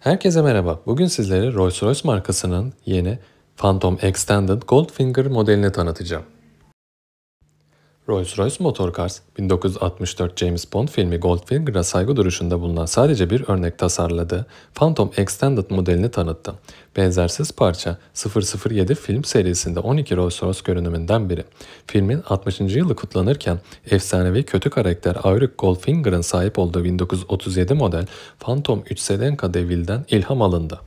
Herkese merhaba. Bugün sizlere Rolls-Royce markasının yeni Phantom Extended Goldfinger modelini tanıtacağım. Rolls-Royce Motor Cars, 1964 James Bond filmi Goldfinger'a saygı duruşunda bulunan sadece bir örnek tasarladığı Phantom Extended modelini tanıttı. Benzersiz parça 007 film serisinde 12 Rolls-Royce görünümünden biri. Filmin 60. yılı kutlanırken efsanevi kötü karakter Auric Goldfinger'ın sahip olduğu 1937 model Phantom 3 Sedanka Devil'den ilham alındı.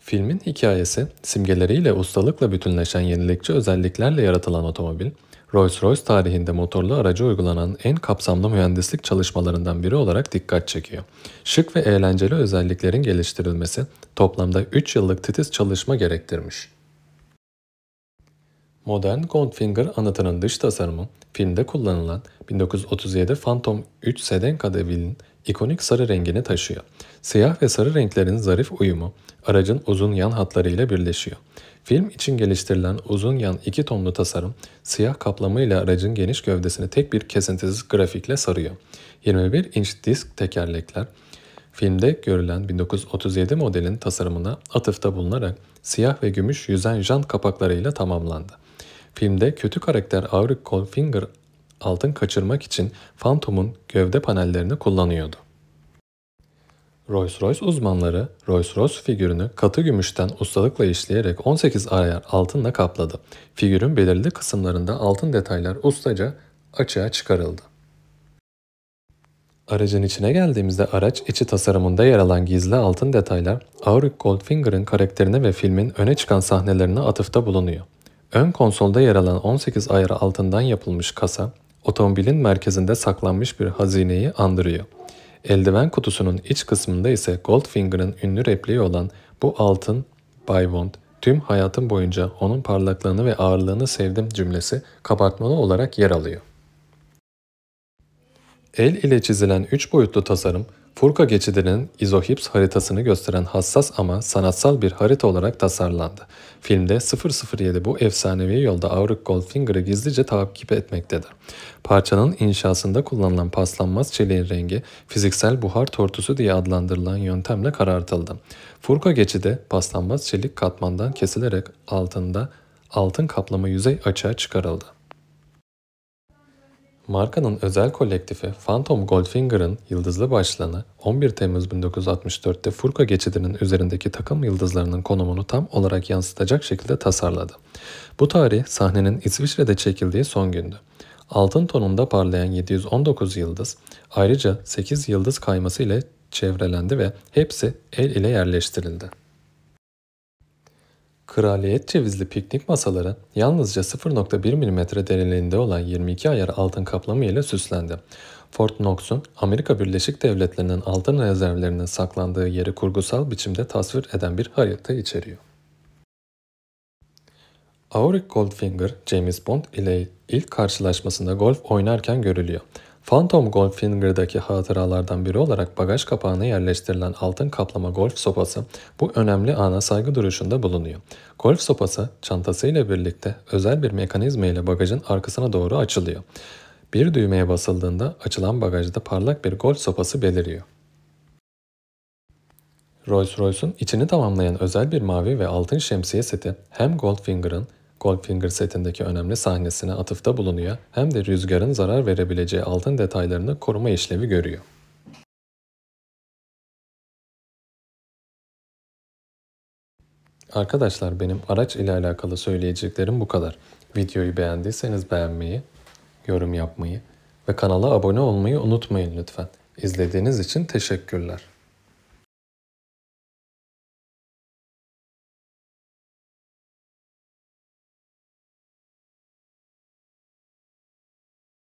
Filmin hikayesi, simgeleriyle ustalıkla bütünleşen yenilikçi özelliklerle yaratılan otomobil, Rolls-Royce tarihinde motorlu araca uygulanan en kapsamlı mühendislik çalışmalarından biri olarak dikkat çekiyor. Şık ve eğlenceli özelliklerin geliştirilmesi toplamda 3 yıllık titiz çalışma gerektirmiş. Modern Goldfinger anıtının dış tasarımı, filmde kullanılan 1937 Phantom 3 sedan kadevilin ikonik sarı rengini taşıyor. Siyah ve sarı renklerin zarif uyumu aracın uzun yan hatlarıyla birleşiyor. Film için geliştirilen uzun yan iki tomlu tasarım siyah kaplamıyla aracın geniş gövdesini tek bir kesintisiz grafikle sarıyor. 21 inç disk tekerlekler Filmde görülen 1937 modelin tasarımına atıfta bulunarak siyah ve gümüş yüzen jant kapaklarıyla tamamlandı. Filmde kötü karakter Auric Colfinger altın kaçırmak için Phantom'un gövde panellerini kullanıyordu. Rolls-Royce uzmanları Rolls-Royce figürünü katı gümüşten ustalıkla işleyerek 18 ayar altınla kapladı. Figürün belirli kısımlarında altın detaylar ustaca açığa çıkarıldı. Aracın içine geldiğimizde araç içi tasarımında yer alan gizli altın detaylar Auric Goldfinger'ın karakterine ve filmin öne çıkan sahnelerine atıfta bulunuyor. Ön konsolda yer alan 18 ayarı altından yapılmış kasa, otomobilin merkezinde saklanmış bir hazineyi andırıyor. Eldiven kutusunun iç kısmında ise Goldfinger'ın ünlü repliği olan bu altın, Bay tüm hayatım boyunca onun parlaklığını ve ağırlığını sevdim cümlesi kabartmalı olarak yer alıyor. El ile çizilen 3 boyutlu tasarım, Furka geçidinin izohips haritasını gösteren hassas ama sanatsal bir harita olarak tasarlandı. Filmde 007 bu efsanevi yolda Auric Goldfinger'ı gizlice takip etmektedir. Parçanın inşasında kullanılan paslanmaz çeliğin rengi fiziksel buhar tortusu diye adlandırılan yöntemle karartıldı. Furka geçidi paslanmaz çelik katmandan kesilerek altında altın kaplama yüzey açığa çıkarıldı. Markanın özel kolektifi Phantom Goldfinger'ın yıldızlı başlığını 11 Temmuz 1964'te Furka geçidinin üzerindeki takım yıldızlarının konumunu tam olarak yansıtacak şekilde tasarladı. Bu tarih sahnenin İsviçre'de çekildiği son gündü. Altın tonunda parlayan 719 yıldız ayrıca 8 yıldız kayması ile çevrelendi ve hepsi el ile yerleştirildi. Kraliyet cevizli piknik masaları yalnızca 0.1 mm derinliğinde olan 22 ayar altın kaplama ile süslendi. Fort Knox'un Amerika Birleşik Devletleri'nin altın rezervlerinin saklandığı yeri kurgusal biçimde tasvir eden bir harita içeriyor. Auric Goldfinger, James Bond ile ilk karşılaşmasında golf oynarken görülüyor. Phantom Goldfinger'daki hatıralardan biri olarak bagaj kapağına yerleştirilen altın kaplama golf sopası bu önemli ana saygı duruşunda bulunuyor. Golf sopası çantasıyla birlikte özel bir mekanizma ile bagajın arkasına doğru açılıyor. Bir düğmeye basıldığında açılan bagajda parlak bir golf sopası beliriyor. Rolls Royce'un içini tamamlayan özel bir mavi ve altın şemsiye seti hem Goldfinger'ın Goldfinger setindeki önemli sahnesine atıfta bulunuyor hem de rüzgarın zarar verebileceği altın detaylarını koruma işlevi görüyor. Arkadaşlar benim araç ile alakalı söyleyeceklerim bu kadar. Videoyu beğendiyseniz beğenmeyi, yorum yapmayı ve kanala abone olmayı unutmayın lütfen. İzlediğiniz için teşekkürler.